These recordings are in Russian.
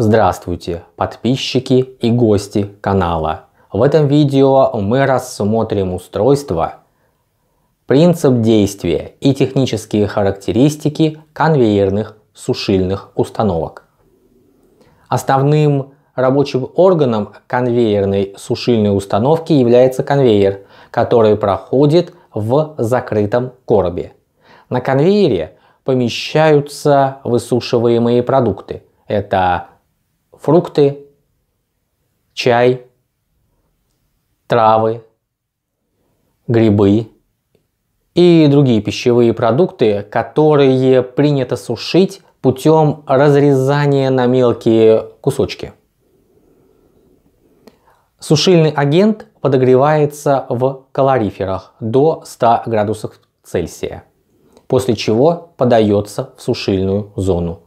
Здравствуйте, подписчики и гости канала. В этом видео мы рассмотрим устройство, принцип действия и технические характеристики конвейерных сушильных установок. Основным рабочим органом конвейерной сушильной установки является конвейер, который проходит в закрытом коробе. На конвейере помещаются высушиваемые продукты. Это фрукты, чай, травы, грибы и другие пищевые продукты, которые принято сушить путем разрезания на мелкие кусочки. Сушильный агент подогревается в калориферах до 100 градусов Цельсия, после чего подается в сушильную зону.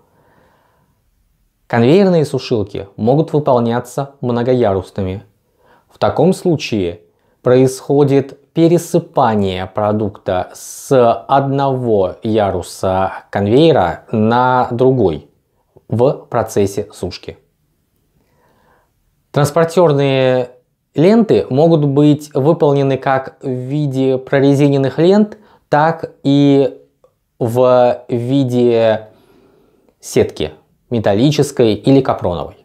Конвейерные сушилки могут выполняться многоярусными. В таком случае происходит пересыпание продукта с одного яруса конвейера на другой в процессе сушки. Транспортерные ленты могут быть выполнены как в виде прорезиненных лент, так и в виде сетки металлической или капроновой.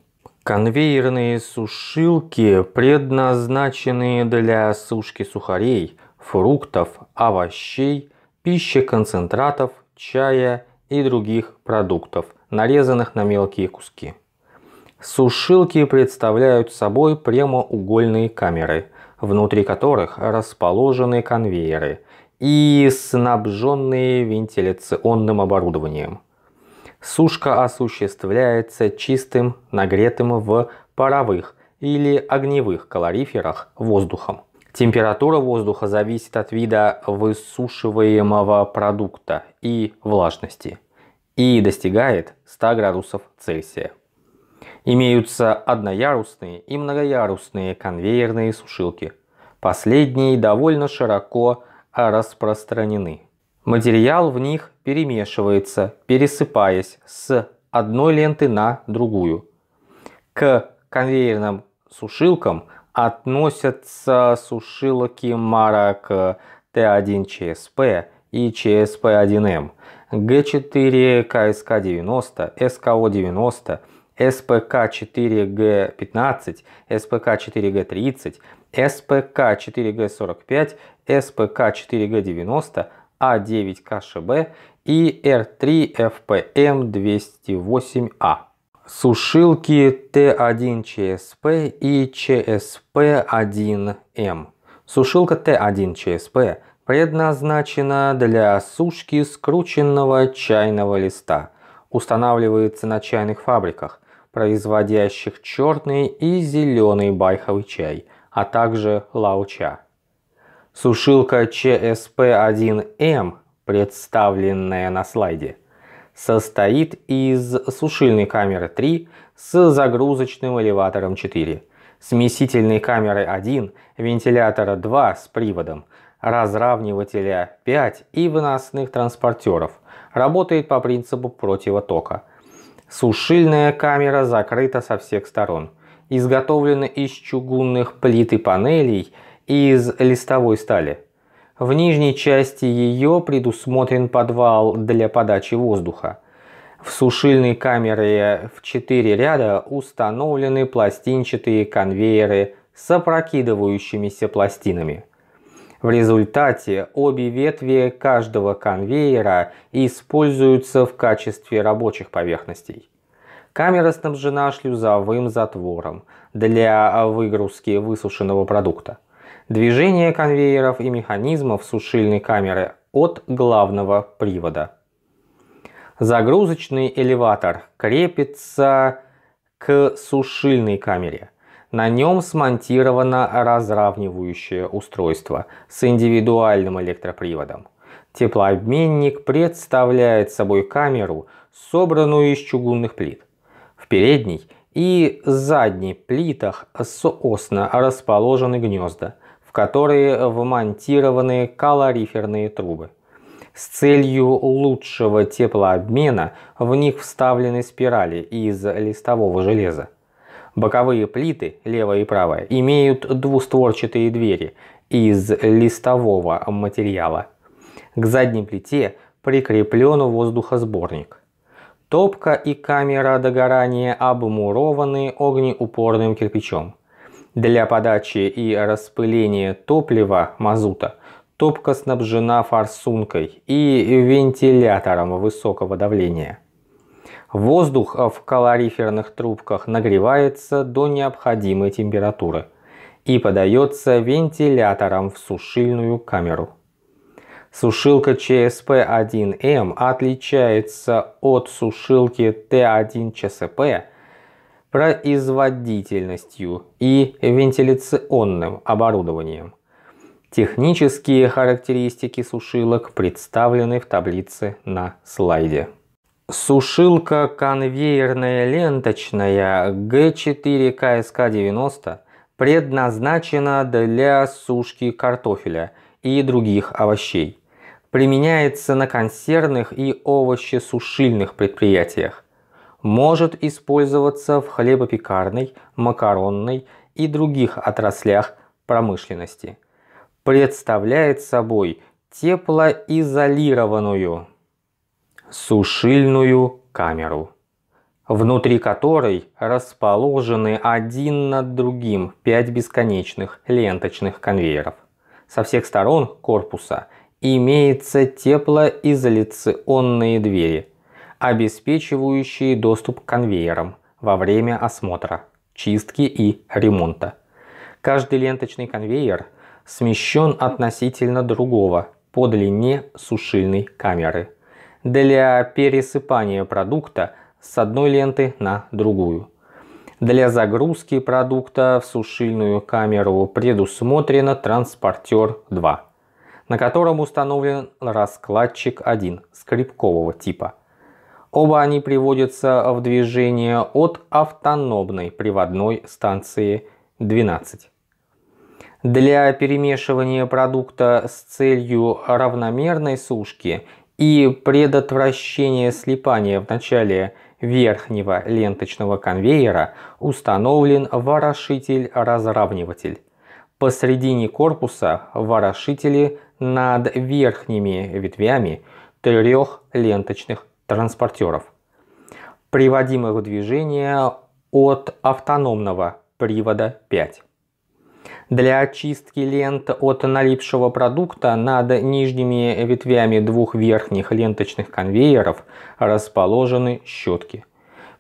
Конвейерные сушилки, предназначены для сушки сухарей, фруктов, овощей, пищеконцентратов, чая и других продуктов, нарезанных на мелкие куски. Сушилки представляют собой прямоугольные камеры, внутри которых расположены конвейеры и снабженные вентиляционным оборудованием. Сушка осуществляется чистым, нагретым в паровых или огневых калориферах воздухом. Температура воздуха зависит от вида высушиваемого продукта и влажности и достигает 100 градусов Цельсия. Имеются одноярусные и многоярусные конвейерные сушилки. Последние довольно широко распространены. Материал в них перемешивается, пересыпаясь с одной ленты на другую. К конвейерным сушилкам относятся сушилки марок Т1ЧСП и ЧСП1М, Г4КСК90, СКО90, СПК4Г15, СПК4Г30, СПК4Г45, СПК4Г90, а9КШБ и р 3 фпм 208 а Сушилки Т1ЧСП и ЧСП1М. Сушилка Т1ЧСП предназначена для сушки скрученного чайного листа. Устанавливается на чайных фабриках, производящих черный и зеленый байховый чай, а также лауча. Сушилка ЧСП-1М, представленная на слайде, состоит из сушильной камеры 3 с загрузочным элеватором 4, смесительной камеры 1, вентилятора 2 с приводом, разравнивателя 5 и выносных транспортеров. Работает по принципу противотока. Сушильная камера закрыта со всех сторон. Изготовлена из чугунных плит и панелей – из листовой стали. В нижней части ее предусмотрен подвал для подачи воздуха. В сушильной камере в 4 ряда установлены пластинчатые конвейеры с опрокидывающимися пластинами. В результате обе ветви каждого конвейера используются в качестве рабочих поверхностей. Камера снабжена шлюзовым затвором для выгрузки высушенного продукта движение конвейеров и механизмов сушильной камеры от главного привода. Загрузочный элеватор крепится к сушильной камере. На нем смонтировано разравнивающее устройство с индивидуальным электроприводом. Теплообменник представляет собой камеру, собранную из чугунных плит. В передней и задней плитах соосно расположены гнезда – которые вмонтированы калориферные трубы. С целью лучшего теплообмена в них вставлены спирали из листового железа. Боковые плиты, левая и правая, имеют двустворчатые двери из листового материала. К задней плите прикреплен воздухосборник. Топка и камера догорания обмурованы огнеупорным кирпичом. Для подачи и распыления топлива мазута топка снабжена форсункой и вентилятором высокого давления. Воздух в калориферных трубках нагревается до необходимой температуры и подается вентилятором в сушильную камеру. Сушилка ЧСП-1М отличается от сушилки Т1 ЧСП производительностью и вентиляционным оборудованием. Технические характеристики сушилок представлены в таблице на слайде. Сушилка конвейерная ленточная G4KSK90 предназначена для сушки картофеля и других овощей. Применяется на консервных и овощесушильных предприятиях может использоваться в хлебопекарной, макаронной и других отраслях промышленности. Представляет собой теплоизолированную сушильную камеру, внутри которой расположены один над другим пять бесконечных ленточных конвейеров. Со всех сторон корпуса имеются теплоизоляционные двери – обеспечивающие доступ к конвейерам во время осмотра, чистки и ремонта. Каждый ленточный конвейер смещен относительно другого по длине сушильной камеры для пересыпания продукта с одной ленты на другую. Для загрузки продукта в сушильную камеру предусмотрено транспортер 2, на котором установлен раскладчик 1 скрипкового типа – Оба они приводятся в движение от автономной приводной станции 12. Для перемешивания продукта с целью равномерной сушки и предотвращения слипания в начале верхнего ленточного конвейера установлен ворошитель-разравниватель. Посредине корпуса ворошители над верхними ветвями трех ленточных транспортеров, приводимых в движение от автономного привода 5. Для очистки лент от налипшего продукта над нижними ветвями двух верхних ленточных конвейеров расположены щетки.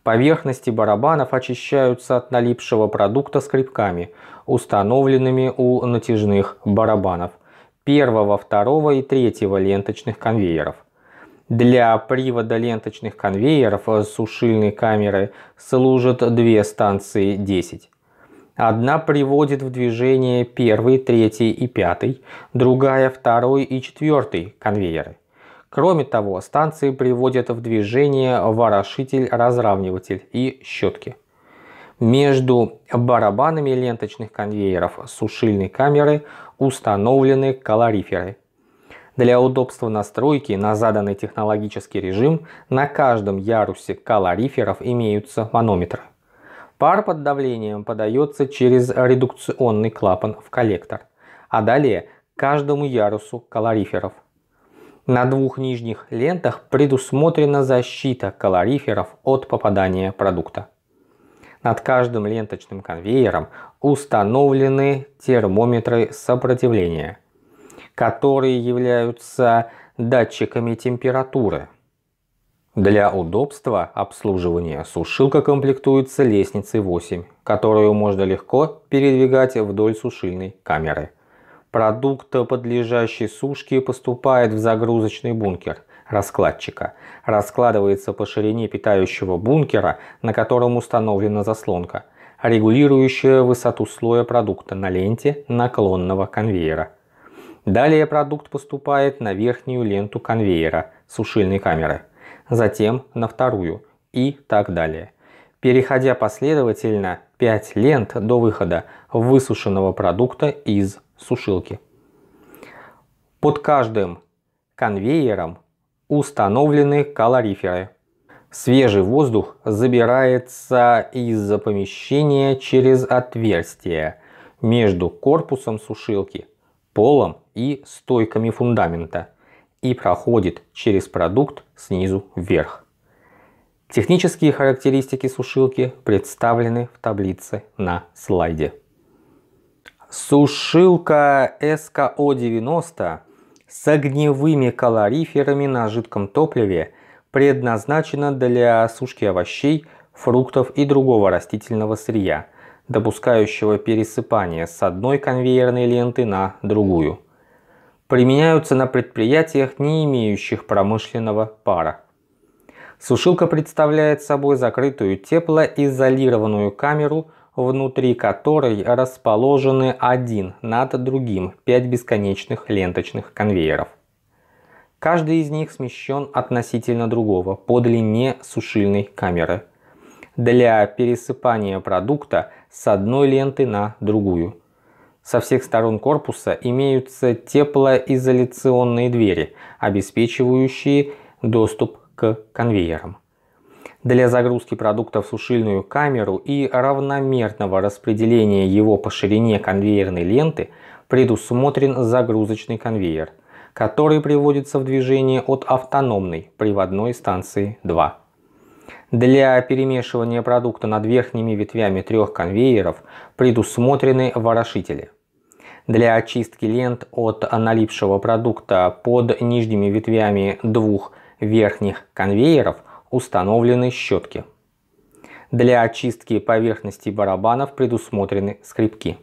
Поверхности барабанов очищаются от налипшего продукта скребками, установленными у натяжных барабанов первого, второго и третьего ленточных конвейеров. Для привода ленточных конвейеров сушильной камеры служат две станции 10. Одна приводит в движение первый, третий и пятый, другая второй и четвертый конвейеры. Кроме того, станции приводят в движение ворошитель-разравниватель и щетки. Между барабанами ленточных конвейеров сушильной камеры установлены калориферы – для удобства настройки на заданный технологический режим на каждом ярусе калориферов имеются манометры. Пар под давлением подается через редукционный клапан в коллектор, а далее к каждому ярусу калориферов. На двух нижних лентах предусмотрена защита калориферов от попадания продукта. Над каждым ленточным конвейером установлены термометры сопротивления – которые являются датчиками температуры. Для удобства обслуживания сушилка комплектуется лестницей 8, которую можно легко передвигать вдоль сушильной камеры. Продукт, подлежащий сушке, поступает в загрузочный бункер раскладчика. Раскладывается по ширине питающего бункера, на котором установлена заслонка, регулирующая высоту слоя продукта на ленте наклонного конвейера. Далее продукт поступает на верхнюю ленту конвейера сушильной камеры, затем на вторую и так далее, переходя последовательно 5 лент до выхода высушенного продукта из сушилки. Под каждым конвейером установлены калориферы. Свежий воздух забирается из помещения через отверстие между корпусом сушилки полом и стойками фундамента и проходит через продукт снизу вверх. Технические характеристики сушилки представлены в таблице на слайде. Сушилка СКО-90 с огневыми калориферами на жидком топливе предназначена для сушки овощей, фруктов и другого растительного сырья – допускающего пересыпание с одной конвейерной ленты на другую. Применяются на предприятиях, не имеющих промышленного пара. Сушилка представляет собой закрытую теплоизолированную камеру, внутри которой расположены один над другим 5 бесконечных ленточных конвейеров. Каждый из них смещен относительно другого по длине сушильной камеры – для пересыпания продукта с одной ленты на другую. Со всех сторон корпуса имеются теплоизоляционные двери, обеспечивающие доступ к конвейерам. Для загрузки продукта в сушильную камеру и равномерного распределения его по ширине конвейерной ленты предусмотрен загрузочный конвейер, который приводится в движение от автономной приводной станции 2. Для перемешивания продукта над верхними ветвями трех конвейеров предусмотрены ворошители. Для очистки лент от налипшего продукта под нижними ветвями двух верхних конвейеров установлены щетки. Для очистки поверхности барабанов предусмотрены скребки.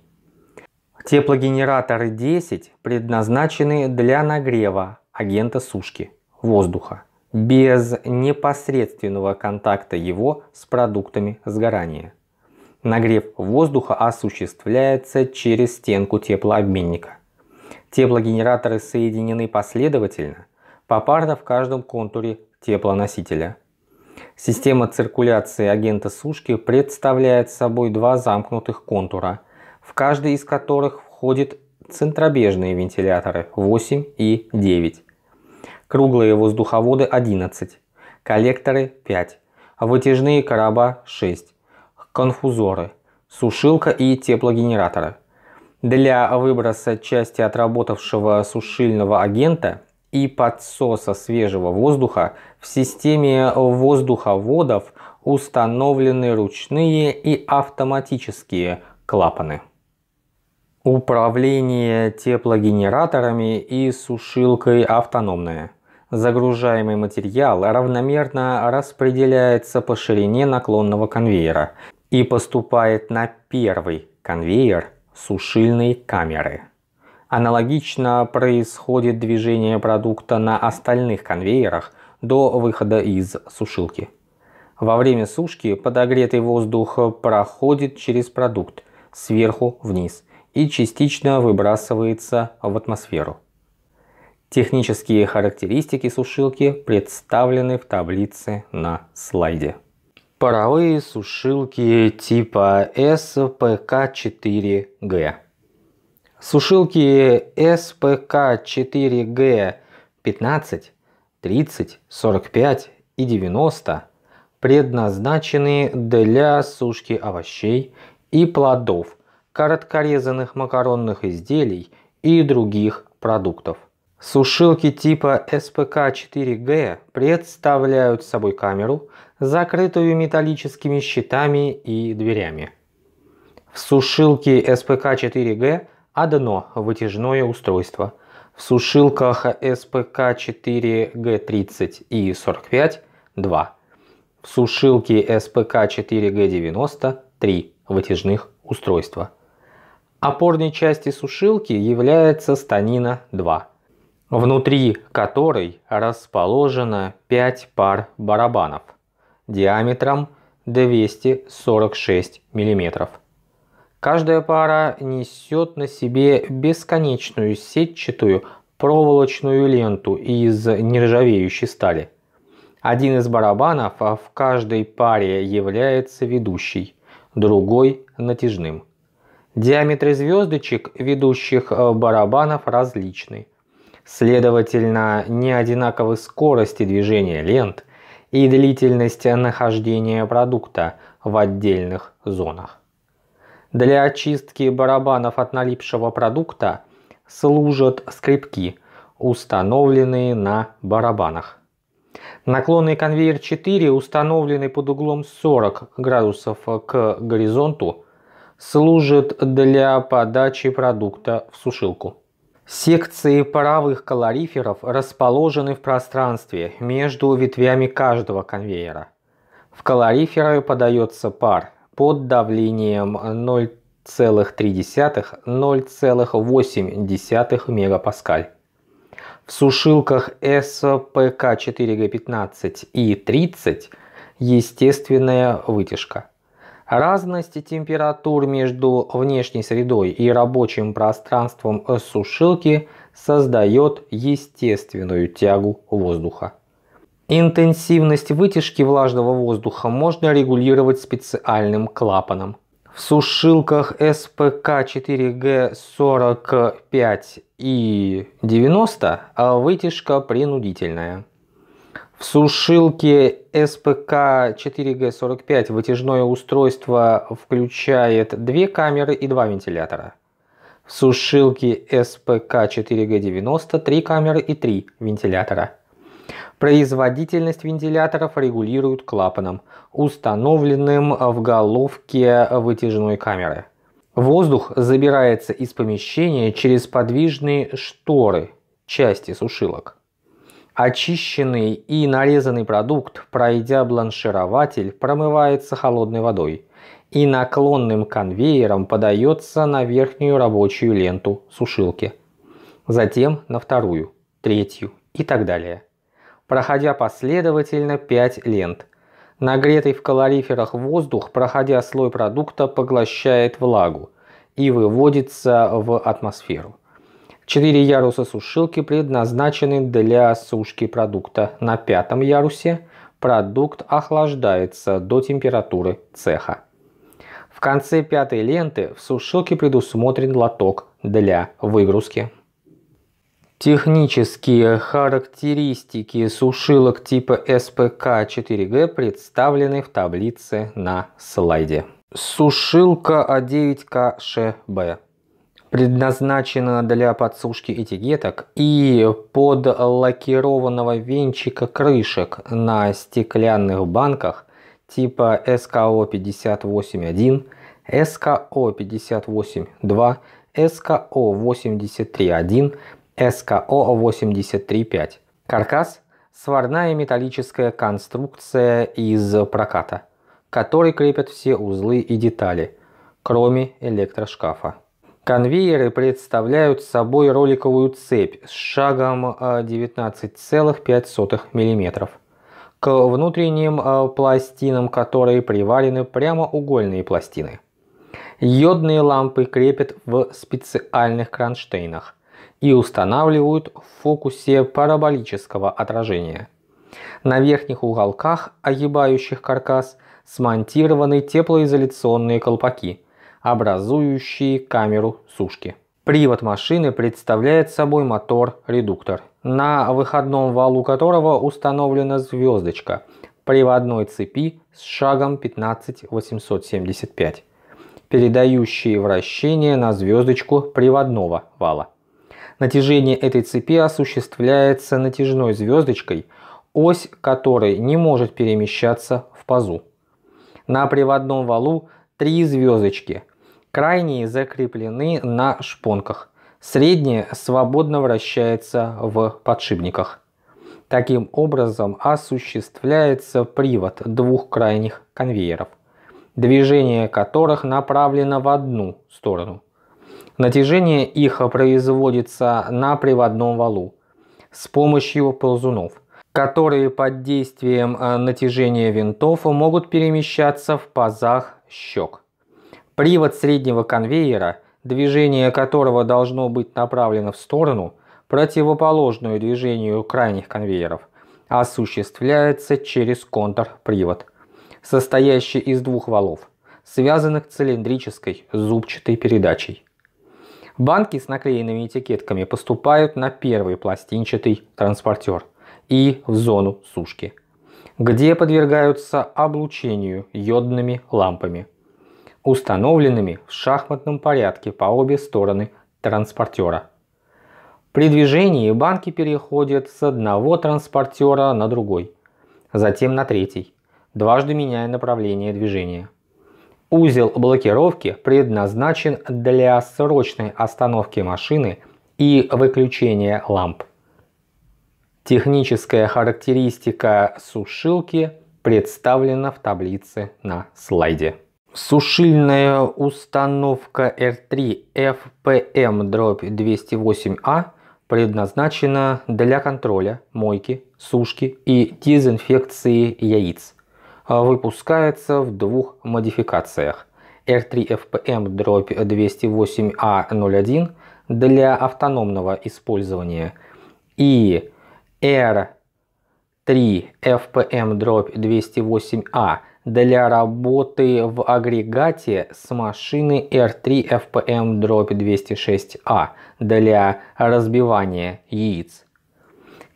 Теплогенераторы 10 предназначены для нагрева агента сушки воздуха без непосредственного контакта его с продуктами сгорания. Нагрев воздуха осуществляется через стенку теплообменника. Теплогенераторы соединены последовательно, попарно в каждом контуре теплоносителя. Система циркуляции агента сушки представляет собой два замкнутых контура, в каждый из которых входит центробежные вентиляторы 8 и 9 круглые воздуховоды 11, коллекторы 5, вытяжные короба 6, конфузоры, сушилка и теплогенераторы. Для выброса части отработавшего сушильного агента и подсоса свежего воздуха в системе воздуховодов установлены ручные и автоматические клапаны. Управление теплогенераторами и сушилкой автономное. Загружаемый материал равномерно распределяется по ширине наклонного конвейера и поступает на первый конвейер сушильной камеры. Аналогично происходит движение продукта на остальных конвейерах до выхода из сушилки. Во время сушки подогретый воздух проходит через продукт сверху вниз – и частично выбрасывается в атмосферу. Технические характеристики сушилки представлены в таблице на слайде. Паровые сушилки типа SPK-4G. Сушилки SPK-4G 15, 30, 45 и 90 предназначены для сушки овощей и плодов – короткорезанных макаронных изделий и других продуктов. Сушилки типа СПК-4Г представляют собой камеру, закрытую металлическими щитами и дверями. В сушилке СПК-4Г одно вытяжное устройство. В сушилках СПК-4Г30 и 45 – 2. В сушилке СПК-4Г90 – 3 вытяжных устройства. Опорной части сушилки является станина 2, внутри которой расположено 5 пар барабанов диаметром 246 мм. Каждая пара несет на себе бесконечную сетчатую проволочную ленту из нержавеющей стали. Один из барабанов в каждой паре является ведущий, другой – натяжным. Диаметры звездочек ведущих э, барабанов различны. Следовательно, не скорости движения лент и длительность нахождения продукта в отдельных зонах. Для очистки барабанов от налипшего продукта служат скрипки, установленные на барабанах. Наклонный конвейер 4 установленный под углом 40 градусов к горизонту служит для подачи продукта в сушилку. Секции паровых калориферов расположены в пространстве между ветвями каждого конвейера. В калориферы подается пар под давлением 0,3-0,8 мегапаскаль. В сушилках СПК 4Г15 и 30 естественная вытяжка – Разность температур между внешней средой и рабочим пространством сушилки создает естественную тягу воздуха. Интенсивность вытяжки влажного воздуха можно регулировать специальным клапаном. В сушилках СПК 4G45 и 90 а вытяжка принудительная. В сушилке SPK 4G45 вытяжное устройство включает две камеры и два вентилятора. В сушилке SPK 4G90 три камеры и три вентилятора. Производительность вентиляторов регулируют клапаном, установленным в головке вытяжной камеры. Воздух забирается из помещения через подвижные шторы части сушилок. Очищенный и нарезанный продукт, пройдя бланширователь, промывается холодной водой и наклонным конвейером подается на верхнюю рабочую ленту сушилки, затем на вторую, третью и так далее, проходя последовательно 5 лент. Нагретый в калориферах воздух, проходя слой продукта, поглощает влагу и выводится в атмосферу. Четыре яруса сушилки предназначены для сушки продукта. На пятом ярусе продукт охлаждается до температуры цеха. В конце пятой ленты в сушилке предусмотрен лоток для выгрузки. Технические характеристики сушилок типа СПК-4Г представлены в таблице на слайде. Сушилка А9КШБ предназначена для подсушки этикеток и под лакированного венчика крышек на стеклянных банках типа ско 581, 1 СКО-58-2, ско 83 ско 83 Каркас – сварная металлическая конструкция из проката, который крепят все узлы и детали, кроме электрошкафа. Конвейеры представляют собой роликовую цепь с шагом 19,5 э, мм. К внутренним э, пластинам которые приварены прямоугольные пластины. Йодные лампы крепят в специальных кронштейнах и устанавливают в фокусе параболического отражения. На верхних уголках, огибающих каркас, смонтированы теплоизоляционные колпаки – образующие камеру сушки. Привод машины представляет собой мотор-редуктор, на выходном валу которого установлена звездочка приводной цепи с шагом 15875, передающие вращение на звездочку приводного вала. Натяжение этой цепи осуществляется натяжной звездочкой, ось которой не может перемещаться в пазу. На приводном валу три звездочки – крайние закреплены на шпонках, средние свободно вращаются в подшипниках. Таким образом осуществляется привод двух крайних конвейеров, движение которых направлено в одну сторону. Натяжение их производится на приводном валу с помощью ползунов, которые под действием э, натяжения винтов могут перемещаться в пазах щек. Привод среднего конвейера, движение которого должно быть направлено в сторону, противоположную движению крайних конвейеров, осуществляется через контрпривод, состоящий из двух валов, связанных цилиндрической зубчатой передачей. Банки с наклеенными этикетками поступают на первый пластинчатый транспортер и в зону сушки, где подвергаются облучению йодными лампами – установленными в шахматном порядке по обе стороны транспортера. При движении банки переходят с одного транспортера на другой, затем на третий, дважды меняя направление движения. Узел блокировки предназначен для срочной остановки машины и выключения ламп. Техническая характеристика сушилки представлена в таблице на слайде. Сушильная установка R3 FPM-208A а предназначена для контроля, мойки, сушки и дезинфекции яиц. А выпускается в двух модификациях. R3 FPM-208A01 а для автономного использования и R3 FPM-208A для работы в агрегате с машины R3 FPM дробь 206A а для разбивания яиц.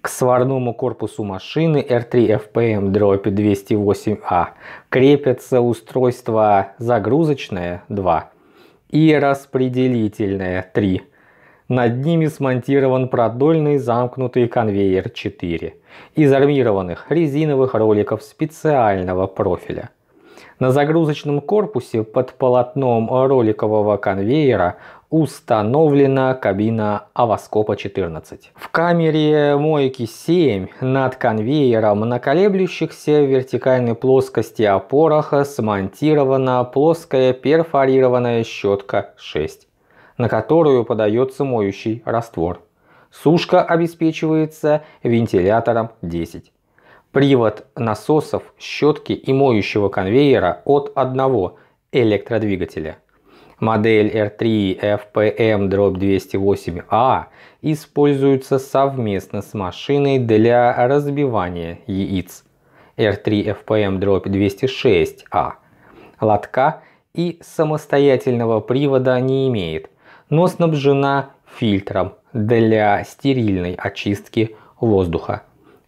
К сварному корпусу машины R3 FPM дробь 208A а крепятся устройство загрузочное 2 и распределительное 3 над ними смонтирован продольный замкнутый конвейер 4 из армированных резиновых роликов специального профиля. На загрузочном корпусе под полотном роликового конвейера установлена кабина Авоскопа 14. В камере мойки 7 над конвейером на колеблющихся в вертикальной плоскости опорах смонтирована плоская перфорированная щетка 6 на которую подается моющий раствор. Сушка обеспечивается вентилятором 10. Привод насосов, щетки и моющего конвейера от одного электродвигателя. Модель R3 FPM-208A а используется совместно с машиной для разбивания яиц R3 FPM-206A. А лотка и самостоятельного привода не имеет – но снабжена фильтром для стерильной очистки воздуха.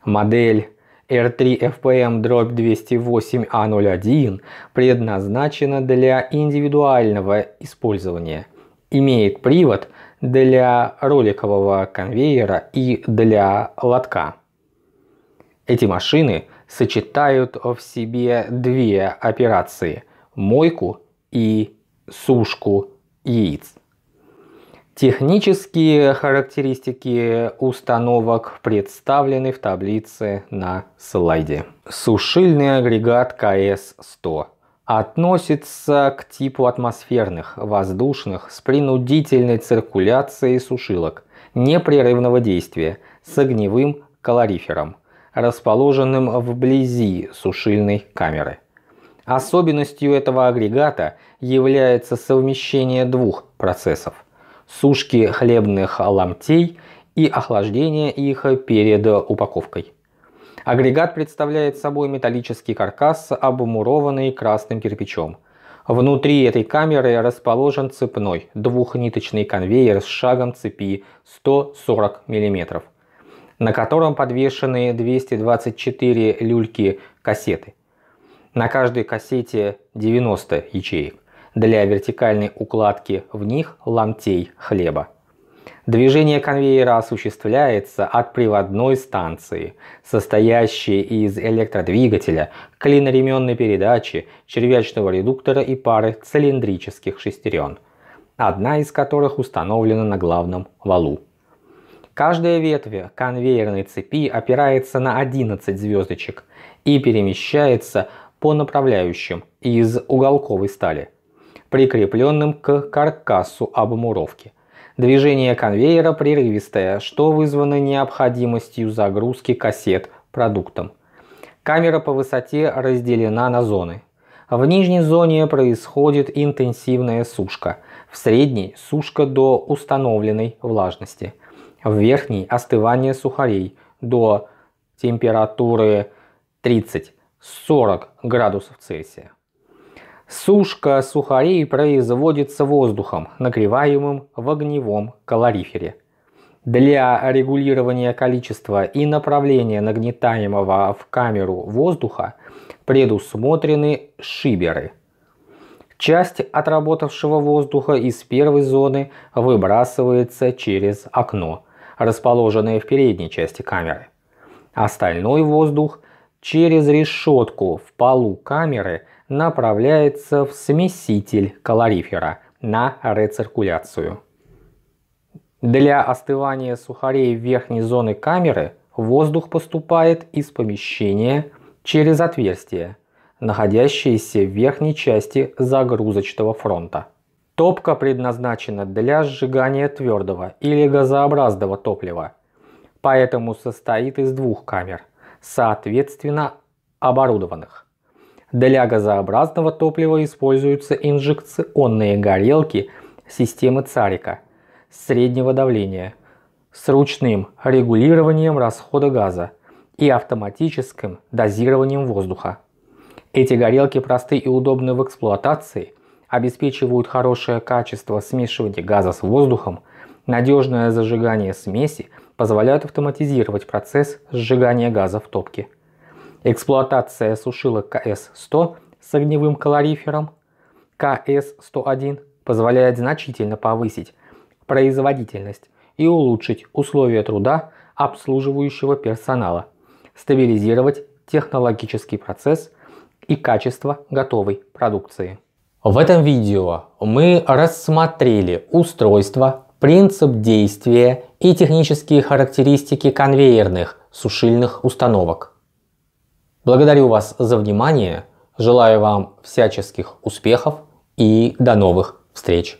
Модель R3 FPM-208A01 а предназначена для индивидуального использования. Имеет привод для роликового конвейера и для лотка. Эти машины сочетают в себе две операции – мойку и сушку яиц. Технические характеристики установок представлены в таблице на слайде. Сушильный агрегат КС-100 относится к типу атмосферных, воздушных, с принудительной циркуляцией сушилок непрерывного действия с огневым калорифером, расположенным вблизи сушильной камеры. Особенностью этого агрегата является совмещение двух процессов – сушки хлебных ломтей и охлаждения их перед упаковкой. Агрегат представляет собой металлический каркас, обмурованный красным кирпичом. Внутри этой камеры расположен цепной двухниточный конвейер с шагом цепи 140 мм, на котором подвешены 224 люльки кассеты. На каждой кассете 90 ячеек для вертикальной укладки в них ломтей хлеба. Движение конвейера осуществляется от приводной станции, состоящей из электродвигателя, клиноременной передачи, червячного редуктора и пары цилиндрических шестерен, одна из которых установлена на главном валу. Каждая ветвь конвейерной цепи опирается на 11 звездочек и перемещается по направляющим из уголковой стали – прикрепленным к каркасу обмуровки. Движение конвейера прерывистое, что вызвано необходимостью загрузки кассет продуктом. Камера по высоте разделена на зоны. В нижней зоне происходит интенсивная сушка, в средней – сушка до установленной влажности, в верхней – остывание сухарей до температуры 30-40 градусов Цельсия. Сушка сухарей производится воздухом, нагреваемым в огневом калорифере. Для регулирования количества и направления нагнетаемого в камеру воздуха предусмотрены шиберы. Часть отработавшего воздуха из первой зоны выбрасывается через окно, расположенное в передней части камеры. Остальной воздух через решетку в полу камеры – направляется в смеситель калорифера на рециркуляцию. Для остывания сухарей верхней зоны камеры воздух поступает из помещения через отверстие, находящееся в верхней части загрузочного фронта. Топка предназначена для сжигания твердого или газообразного топлива, поэтому состоит из двух камер, соответственно оборудованных. Для газообразного топлива используются инжекционные горелки системы Царика среднего давления с ручным регулированием расхода газа и автоматическим дозированием воздуха. Эти горелки просты и удобны в эксплуатации, обеспечивают хорошее качество смешивания газа с воздухом, надежное зажигание смеси позволяют автоматизировать процесс сжигания газа в топке эксплуатация сушилок КС-100 с огневым калорифером КС-101 позволяет значительно повысить производительность и улучшить условия труда обслуживающего персонала, стабилизировать технологический процесс и качество готовой продукции. В этом видео мы рассмотрели устройство, принцип действия и технические характеристики конвейерных сушильных установок. Благодарю вас за внимание, желаю вам всяческих успехов и до новых встреч!